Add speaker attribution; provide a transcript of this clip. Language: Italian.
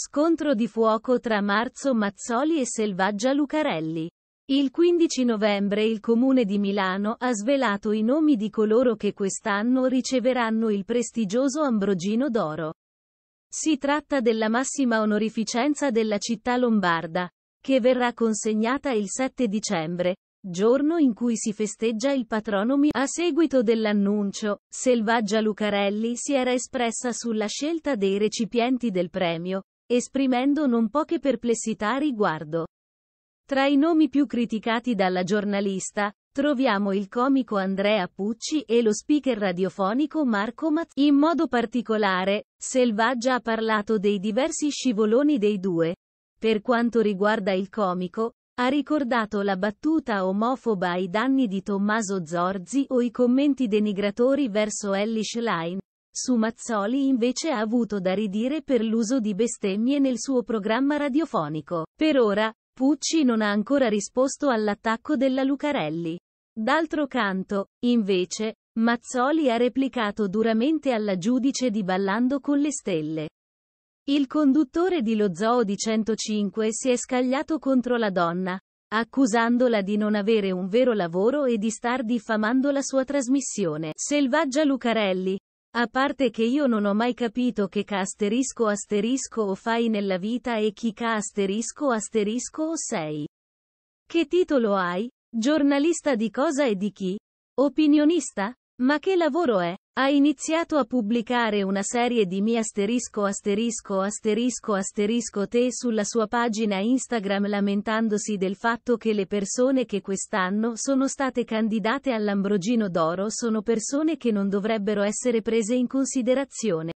Speaker 1: Scontro di fuoco tra Marzo Mazzoli e Selvaggia Lucarelli. Il 15 novembre il Comune di Milano ha svelato i nomi di coloro che quest'anno riceveranno il prestigioso Ambrogino d'Oro. Si tratta della massima onorificenza della città lombarda, che verrà consegnata il 7 dicembre, giorno in cui si festeggia il patronomi. A seguito dell'annuncio, Selvaggia Lucarelli si era espressa sulla scelta dei recipienti del premio, esprimendo non poche perplessità a riguardo. Tra i nomi più criticati dalla giornalista, troviamo il comico Andrea Pucci e lo speaker radiofonico Marco Mazzi. In modo particolare, Selvaggia ha parlato dei diversi scivoloni dei due. Per quanto riguarda il comico, ha ricordato la battuta omofoba ai danni di Tommaso Zorzi o i commenti denigratori verso Ellie Schlein, su Mazzoli invece ha avuto da ridire per l'uso di bestemmie nel suo programma radiofonico. Per ora, Pucci non ha ancora risposto all'attacco della Lucarelli. D'altro canto, invece, Mazzoli ha replicato duramente alla giudice di Ballando con le stelle. Il conduttore di Lo Zoo di 105 si è scagliato contro la donna, accusandola di non avere un vero lavoro e di star diffamando la sua trasmissione. Selvaggia Lucarelli, a parte che io non ho mai capito che K asterisco asterisco o fai nella vita e chi K asterisco asterisco o sei. Che titolo hai? Giornalista di cosa e di chi? Opinionista? Ma che lavoro è? Ha iniziato a pubblicare una serie di mi asterisco asterisco asterisco asterisco te sulla sua pagina Instagram lamentandosi del fatto che le persone che quest'anno sono state candidate all'Ambrogino d'Oro sono persone che non dovrebbero essere prese in considerazione.